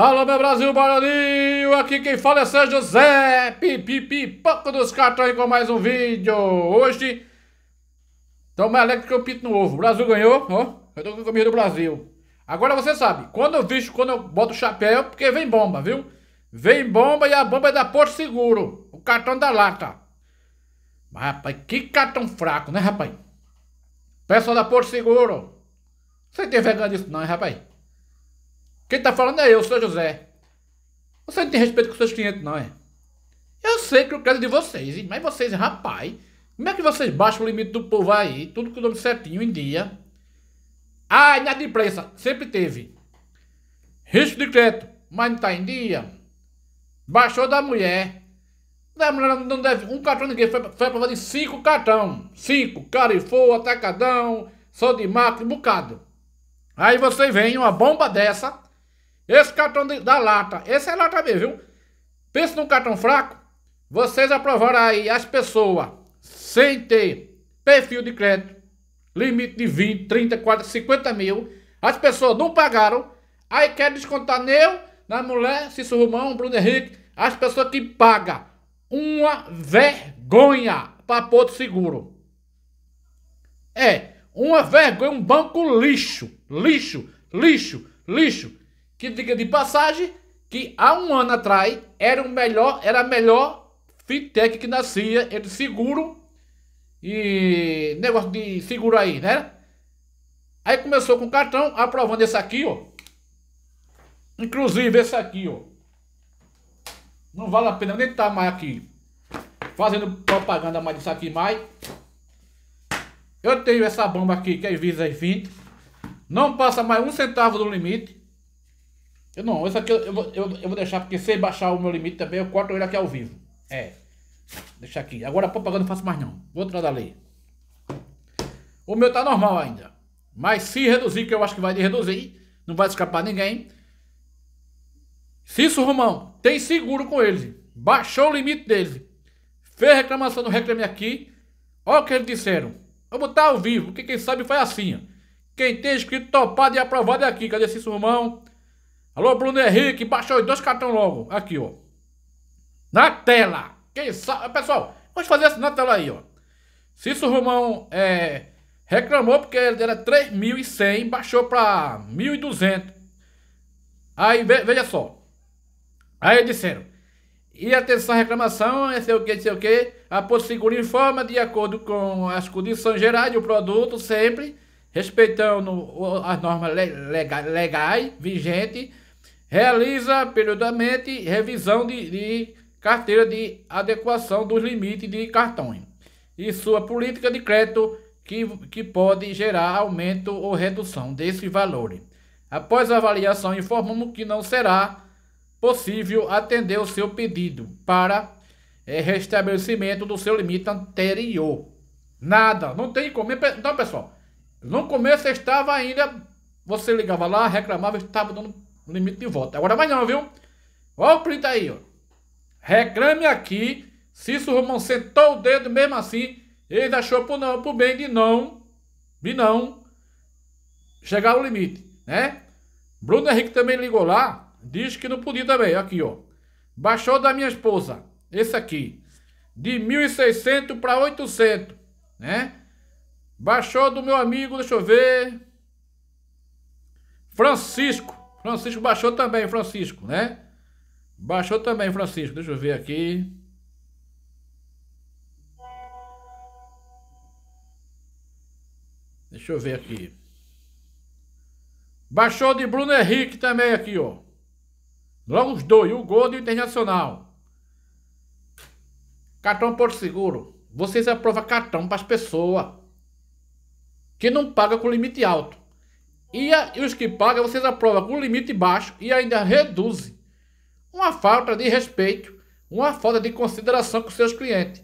Alô, meu Brasil, barulhinho! Aqui quem fala é Sérgio José, pipipi, pouco dos cartões com mais um vídeo. Hoje, tô mais alegre que eu pito no ovo. O Brasil ganhou, ó, eu tô com a comida do Brasil. Agora você sabe, quando eu visto, quando eu boto o chapéu, é porque vem bomba, viu? Vem bomba e a bomba é da Porto Seguro, o cartão da lata. Mas, rapaz, que cartão fraco, né, rapaz? Pessoal da Porto Seguro, você tem vergonha disso não, hein, rapaz? Quem tá falando é eu, seu José. Você não tem respeito com seus clientes, não, é? Eu sei que eu quero de vocês, mas vocês, rapaz, como é que vocês baixam o limite do povo aí? Tudo com o nome certinho em dia. Ah, na de imprensa, sempre teve. Risco de crédito, mas não tá em dia. Baixou da mulher. Da mulher não deve. Um cartão ninguém foi, foi aprovado em cinco cartão. Cinco. Carifô, Atacadão, só de Mato, um bocado. Aí você vem uma bomba dessa esse cartão de, da lata, esse é lata mesmo, viu? Pensa num cartão fraco. Vocês aprovaram aí as pessoas sem ter perfil de crédito, limite de 20, 30, 40, 50 mil. As pessoas não pagaram. Aí quer descontar nele na mulher, Cício Romão, Bruno Henrique. As pessoas que pagam uma vergonha para Porto Seguro. É, uma vergonha, um banco lixo, lixo, lixo, lixo que diga de passagem que há um ano atrás era o melhor, era a melhor fintech que nascia entre seguro e negócio de seguro aí, né? Aí começou com o cartão, aprovando esse aqui, ó. Inclusive esse aqui, ó. Não vale a pena nem estar tá mais aqui fazendo propaganda mais disso aqui mais. Eu tenho essa bomba aqui que é Visa e 20. Não passa mais um centavo do limite. Eu não, isso aqui eu, eu, eu, eu, vou deixar, porque se baixar o meu limite também, eu corto ele aqui ao vivo. É. Deixa aqui. Agora propaganda não faço mais não. Vou tirar da lei. O meu tá normal ainda. Mas se reduzir, que eu acho que vai reduzir, não vai escapar ninguém. Se isso, Romão, tem seguro com ele. Baixou o limite dele. Fez reclamação do Reclame Aqui. Olha o que eles disseram. Vou botar ao vivo, porque quem sabe faz assim. Ó. Quem tem escrito topado e aprovado é aqui. Cadê Cício Romão? Alô, Bruno Henrique, baixa aí dois cartões logo. Aqui, ó. Na tela. Quem sabe? Pessoal, vamos fazer isso na tela aí, ó. Cício Romão é, reclamou porque ele era 3.100, baixou para 1.200. Aí, veja só. Aí disseram, e atenção à reclamação, é sei o que, sei o que, a Porto informa de acordo com as condições gerais do produto, sempre respeitando as normas legais, legais vigentes, realiza periodicamente revisão de, de carteira de adequação dos limites de cartões e sua política de crédito que, que pode gerar aumento ou redução desse valor. Após a avaliação, informamos que não será possível atender o seu pedido para é, restabelecimento do seu limite anterior. Nada, não tem como. Então, pessoal, no começo estava ainda, você ligava lá, reclamava, estava dando limite de voto. Agora mais não, viu? Olha o print aí, ó. Reclame aqui. se isso Romão sentou o dedo mesmo assim. Ele achou por, não, por bem de não, de não chegar ao limite, né? Bruno Henrique também ligou lá, diz que não podia também, aqui ó. Baixou da minha esposa, esse aqui, de 1.600 para 800, né? Baixou do meu amigo, deixa eu ver. Francisco, Francisco baixou também, Francisco, né? Baixou também, Francisco. Deixa eu ver aqui. Deixa eu ver aqui. Baixou de Bruno Henrique também aqui, ó. Logo os dois, o gol do Internacional. Cartão por seguro. Vocês aprovam cartão para as pessoas que não pagam com limite alto. E, a, e os que pagam, vocês aprovam com limite baixo e ainda reduzem. Uma falta de respeito, uma falta de consideração com seus clientes.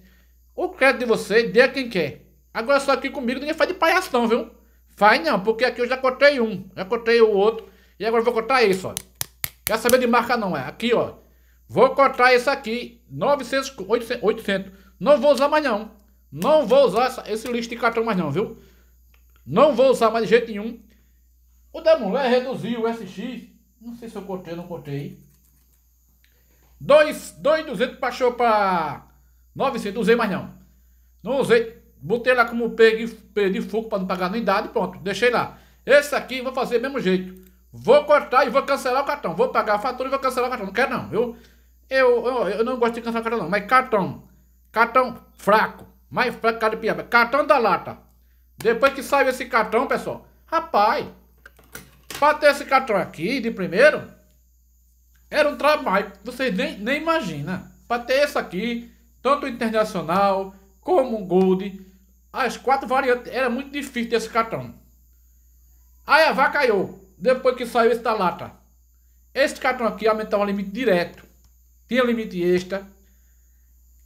O crédito de você, dê a quem quer. Agora só aqui comigo ninguém faz de palhação, viu? Faz não, porque aqui eu já cortei um, já cortei o outro. E agora eu vou cortar isso, ó. Quer saber de marca não, é? Aqui, ó. Vou cortar esse aqui, 900, 800, Não vou usar mais não. Não vou usar essa, esse lixo de cartão mais não, viu? Não vou usar mais de jeito nenhum. O da mulher reduziu o SX. Não sei se eu contei ou não contei. 2,200 baixou para 900. Não usei mais não. Não usei. Botei lá como peguei, perdi fogo para não pagar anuidade. Pronto, deixei lá. Esse aqui vou fazer do mesmo jeito. Vou cortar e vou cancelar o cartão. Vou pagar a fatura e vou cancelar o cartão. Não quero não. Eu, eu, eu, eu não gosto de cancelar cartão não. Mas cartão. Cartão fraco. Mais fraco que de piaba. Cartão da lata. Depois que saiu esse cartão, pessoal. Rapaz fato ter é, esse cartão aqui, de primeiro, era um trabalho que vocês nem, nem imaginam. Para ter esse aqui, tanto internacional como gold, as quatro variantes, era muito difícil esse cartão. Aí a vaca caiu, depois que saiu esta lata. Esse cartão aqui aumentava o limite direto. Tinha limite extra.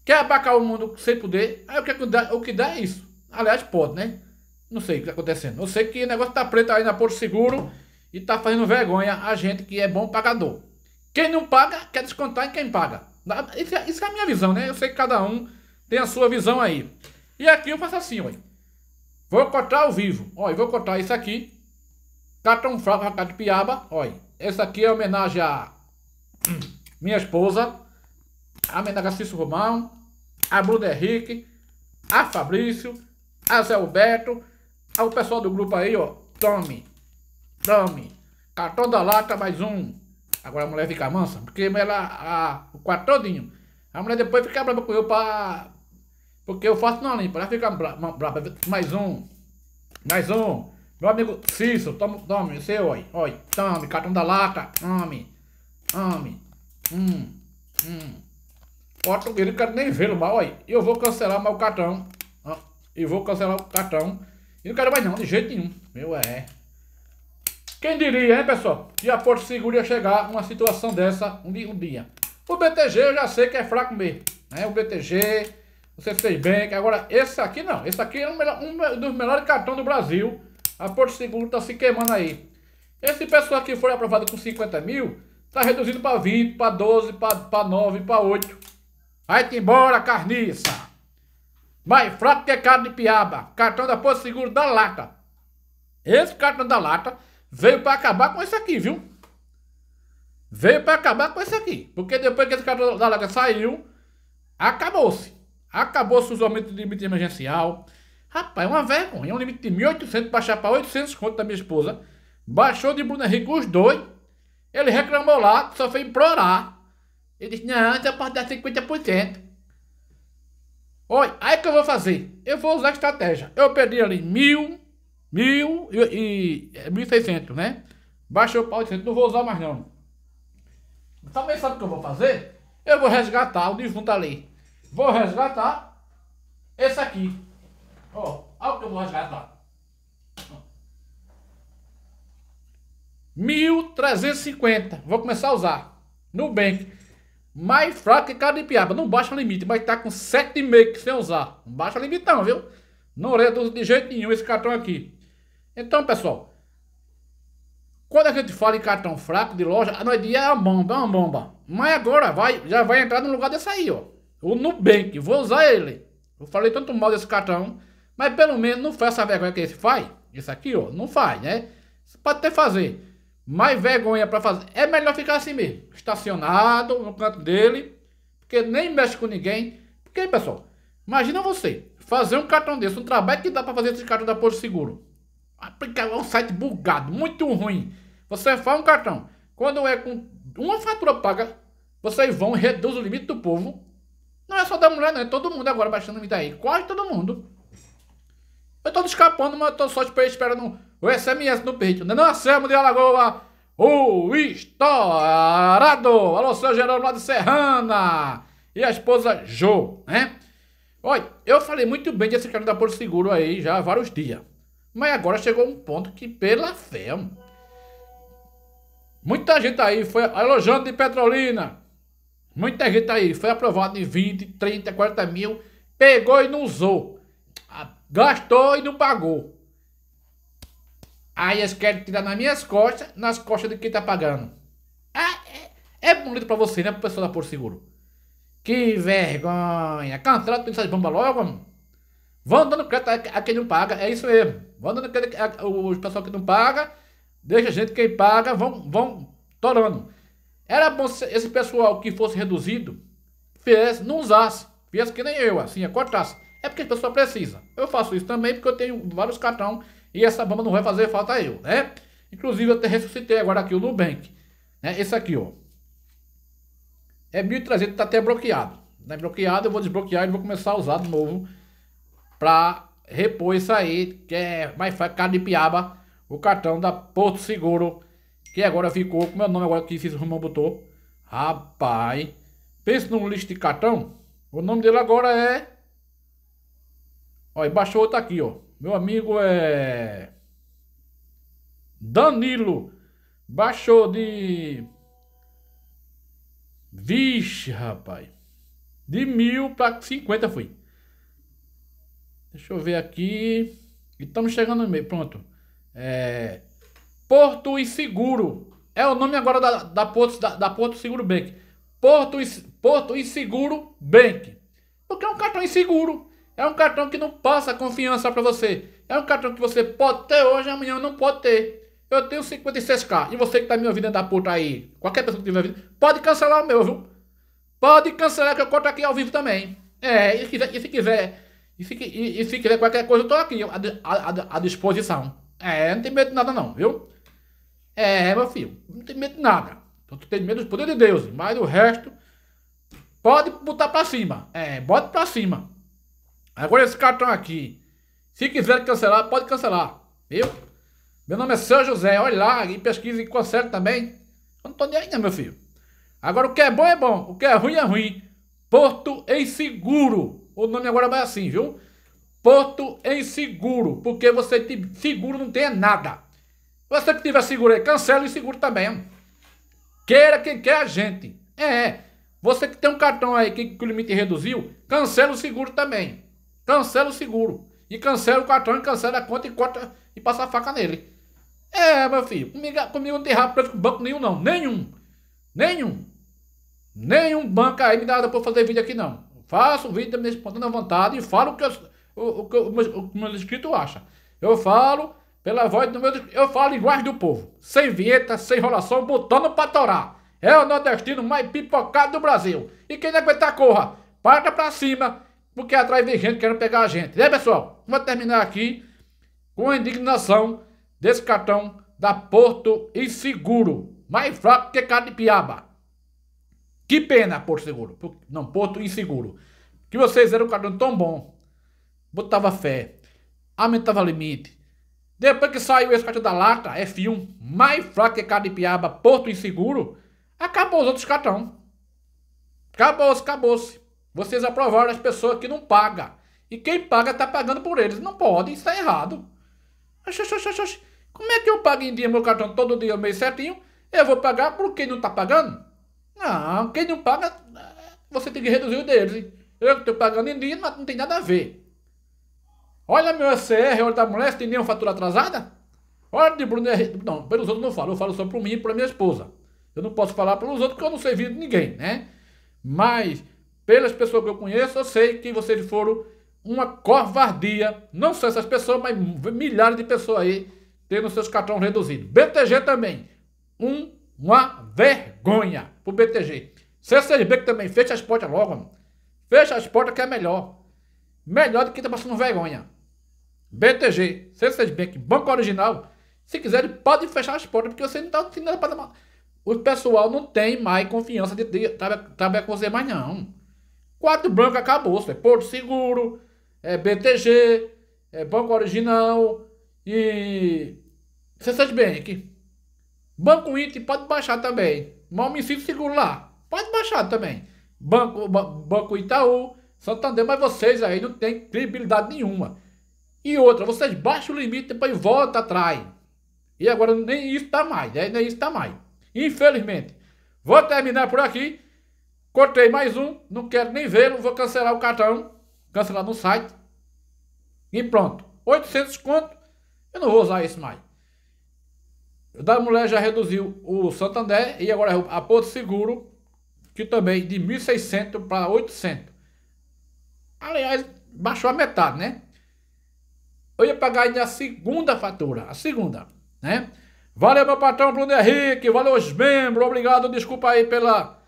Quer abacar o mundo sem poder? Aí o que, é dá, o que dá é isso. Aliás, pode, né? Não sei o que está acontecendo. Eu sei que o negócio está preto aí na Porto Seguro e tá fazendo vergonha a gente que é bom pagador. Quem não paga, quer descontar em quem paga. É, isso é a minha visão, né? Eu sei que cada um tem a sua visão aí. E aqui eu faço assim, ó. Vou cortar ao vivo. Olha, vou cortar isso aqui. Cartão fraco, Racato Piaba. Olha, essa aqui é homenagem a minha esposa. A homenagem a Cício Romão. A Bruno Henrique. A Fabrício. A Zé Alberto. Ao pessoal do grupo aí, ó. Tome. Tome. Cartão tá da lata, mais um. Agora a mulher fica mansa, porque ela, a, o quarto todinho. A mulher depois fica brava com eu pra. Porque eu faço não limpa. Ela fica brava. brava. Mais um. Mais um. Meu amigo Cício, tome, tome, seu, é oi. Oi, tome, cartão da lata, tome. Tome. Hum. Hum. Português, não quero nem vê-lo mal, oi. Eu vou cancelar meu cartão. Eu vou cancelar o cartão. E não quero mais não, de jeito nenhum. Meu é. Quem diria, hein, pessoal, que a Porto Seguro ia chegar uma situação dessa um dia, um dia. O BTG eu já sei que é fraco mesmo, né? O BTG, você fez bem, que agora esse aqui não, esse aqui é um, melhor, um dos melhores cartões do Brasil. A Porto Seguro tá se queimando aí. Esse pessoal que foi aprovado com 50 mil, tá reduzido para 20, para 12, para 9, para 8. Vai-te embora, carniça! Mais fraco que é cara de piaba. Cartão da Porto Seguro da lata. Esse cartão da lata Veio para acabar com isso aqui, viu? Veio para acabar com isso aqui. Porque depois que esse cara da Laga saiu, acabou-se. Acabou-se os aumentos de limite emergencial. Rapaz, é uma vergonha. Um limite de 1.800 baixar para 800 conto da minha esposa. Baixou de Bruno Henrique os dois. Ele reclamou lá, só foi implorar. Ele disse, não, então eu posso dar 50%. Oi, aí que eu vou fazer? Eu vou usar a estratégia. Eu perdi ali mil Mil e, e, 1.600, é, né? Baixou para 800, não vou usar mais não. Também então, sabe o que eu vou fazer? Eu vou resgatar o disjunto ali. Vou resgatar esse aqui. Ó, olha o que eu vou resgatar. 1.350. Vou começar a usar. Nubank. Mais fraco que piaba Não baixa limite, mas tá com 7,5 sem usar. Não baixa limite não, viu? Não reduz de jeito nenhum esse cartão aqui. Então, pessoal, quando a gente fala em cartão fraco de loja, a noite é uma bomba, é uma bomba. Mas agora vai, já vai entrar no lugar desse aí, ó. O Nubank, vou usar ele. Eu falei tanto mal desse cartão, mas pelo menos não faz essa vergonha que esse faz. Isso aqui, ó, não faz, né? Você pode até fazer. Mas vergonha para fazer. É melhor ficar assim mesmo. Estacionado no canto dele. Porque nem mexe com ninguém. Porque, pessoal, imagina você fazer um cartão desse, um trabalho que dá para fazer esse cartão da Porto Seguro aplicar um site bugado, muito ruim. Você faz um cartão. Quando é com uma fatura paga, vocês vão e reduz o limite do povo. Não é só da mulher, não. É todo mundo agora baixando o limite aí. Quase todo mundo. Eu tô escapando, mas eu tô só esperando o SMS no peito. Nascemos é é de Alagoa, o estourado. Alô, seu Geraldo lá de Serrana. E a esposa Jo, né? Olha, eu falei muito bem desse cara da Porto Seguro aí já há vários dias. Mas agora chegou um ponto que, pela fé, muita gente aí foi alojando de Petrolina. Muita gente aí foi aprovado em 20, 30, 40 mil, pegou e não usou. Ah, gastou e não pagou. Aí eles querem tirar nas minhas costas, nas costas de quem tá pagando. É, é, é bonito pra você, né, pro pessoal da por Seguro. Que vergonha. Cancela tudo essas bombas logo, mano. Vão dando crédito a quem não paga, é isso mesmo. Manda naquele, os pessoal que não paga, deixa a gente, quem paga, vão, vão torando. Era bom esse pessoal que fosse reduzido, fez, não usasse. fez que nem eu, assim, é cortasse. É porque a pessoa precisa. Eu faço isso também porque eu tenho vários cartão e essa bomba não vai fazer falta eu, né? Inclusive eu até ressuscitei agora aqui o Nubank. Né? Esse aqui, ó. É 1300, tá até bloqueado. Né? Bloqueado, eu vou desbloquear e vou começar a usar de novo para repor isso aí, que é mais caro de piaba, o cartão da Porto Seguro, que agora ficou com meu é nome agora que Cícero Romão botou. Rapaz, pensa num lixo de cartão. O nome dele agora é... Olha, baixou outro aqui, ó. Meu amigo é... Danilo. Baixou de... Vixe, rapaz. De mil para 50 foi. Deixa eu ver aqui. Estamos chegando no meio. Pronto. É... Porto e Seguro. É o nome agora da, da, Porto, da, da Porto Seguro Bank. Porto, e, Porto e Seguro Bank. Porque é um cartão inseguro. É um cartão que não passa confiança para você. É um cartão que você pode ter hoje, amanhã não pode ter. Eu tenho 56k. E você que tá me ouvindo da puta aí, qualquer pessoa que tiver ouvindo, pode cancelar o meu, viu? Pode cancelar que eu corto aqui ao vivo também. É, e se quiser, e se quiser e fique, e, e se quiser qualquer coisa, eu tô aqui, à, à, à disposição. É, não tem medo de nada não, viu? É, meu filho, não tem medo de nada. Tu tem medo do poder de Deus, mas o resto pode botar pra cima. É, bota pra cima. Agora esse cartão aqui, se quiser cancelar, pode cancelar, viu? Meu nome é São José, olha lá e pesquisa e conserta também. Eu não tô nem aí meu filho. Agora o que é bom é bom, o que é ruim é ruim. Porto em inseguro. O nome agora vai assim, viu? Porto em seguro, porque você te, seguro não tem nada. Você que tiver seguro aí, cancela e seguro também. Queira quem quer a gente. É, é, você que tem um cartão aí que, que o limite reduziu, cancela o seguro também. Cancela o seguro. E cancela o cartão, e cancela a conta e corta e passa a faca nele. É, meu filho, comigo, comigo não tem rabo com banco nenhum, não. Nenhum. Nenhum. Nenhum banco aí me dá para fazer vídeo aqui, não faço o vídeo me respondendo à vontade e falo o que, eu, o, o, o, meu, o meu inscrito acha. Eu falo pela voz do meu. Eu falo linguagem do povo. Sem vinheta, sem enrolação, botando pra torar. É o nordestino mais pipocado do Brasil. E quem não aguentar, corra. Parta pra cima, porque atrás vem gente querendo pegar a gente. aí, pessoal? Vou terminar aqui com a indignação desse cartão da Porto Inseguro. Mais fraco que cara de piaba. Que pena, Porto Seguro. Não, Porto Inseguro. Que vocês eram um cartão tão bom. Botava fé. Aumentava limite. Depois que saiu esse cartão da lata, F1, mais fraco que piaba Porto Inseguro, acabou os outros cartão. Acabou-se, acabou-se. Vocês aprovaram as pessoas que não pagam. E quem paga tá pagando por eles. Não pode, está é errado. Como é que eu pago em dia meu cartão todo dia, mês certinho? Eu vou pagar por quem não tá pagando? Não, quem não paga, você tem que reduzir o deles. Eu estou pagando em dia, mas não tem nada a ver. Olha meu SR, olha da mulher, se tem nenhuma fatura atrasada. Olha de Bruno Não, pelos outros não falo, eu falo só para mim e para minha esposa. Eu não posso falar pelos outros porque eu não sei de ninguém, né? Mas, pelas pessoas que eu conheço, eu sei que vocês foram uma covardia. Não só essas pessoas, mas milhares de pessoas aí tendo seus cartões reduzidos. BTG também. Um uma vergonha pro BTG. CCB que também fecha as portas logo, mano. Fecha as portas que é melhor. Melhor do que tá passando vergonha. BTG, CCB, Banco Original, se quiserem, pode fechar as portas, porque você não tá tendo nada para dar O pessoal não tem mais confiança de, trabalhar com você mais, não. Quatro bancos acabou, é Porto Seguro, é BTG, é Banco Original e CCB 6 Banco Inter pode baixar também. Município seguro lá. Pode baixar também. Banco, ba, Banco Itaú, Santander, mas vocês aí não tem credibilidade nenhuma. E outra, vocês baixam o limite e depois volta atrás. E agora nem isso tá mais, né? Nem isso tá mais. Infelizmente. Vou terminar por aqui. Cortei mais um. Não quero nem vê-lo. Vou cancelar o cartão. Cancelar no site. E pronto. 800 conto. Eu não vou usar isso mais. Da mulher já reduziu o Santander e agora é a Porto Seguro, que também de 1.600 para 800. Aliás, baixou a metade, né? Eu ia pagar ainda a segunda fatura, a segunda, né? Valeu, meu patrão Bruno Henrique, valeu os membros, obrigado, desculpa aí pela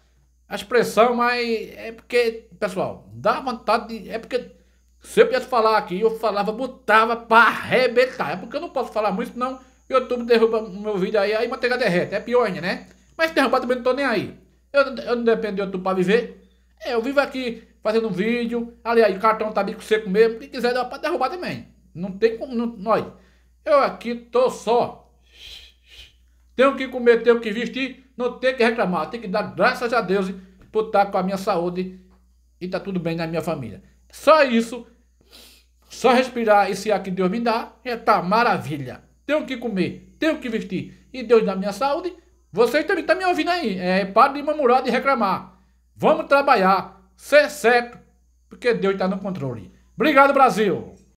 expressão, mas é porque, pessoal, dá vontade de... É porque se eu pudesse falar aqui, eu falava, botava para arrebentar. É porque eu não posso falar muito, não YouTube derruba meu vídeo aí, aí manteiga derrete. É pior ainda, né? Mas derrubar também não tô nem aí. Eu, eu não dependo de YouTube pra viver. É, eu vivo aqui fazendo um vídeo. Aliás, o cartão tá bico seco mesmo. Quem quiser dá pra derrubar também. Não tem como. Não, nós. Eu aqui tô só. Tenho que comer, tenho que vestir. Não tenho que reclamar. Tenho que dar graças a Deus por estar tá com a minha saúde e tá tudo bem na minha família. Só isso. Só respirar esse ar que Deus me dá é tá maravilha tenho que comer, tenho que vestir e Deus dá minha saúde, vocês também estão tá me ouvindo aí. É, para de mamurar e reclamar. Vamos trabalhar, ser é certo, porque Deus está no controle. Obrigado, Brasil!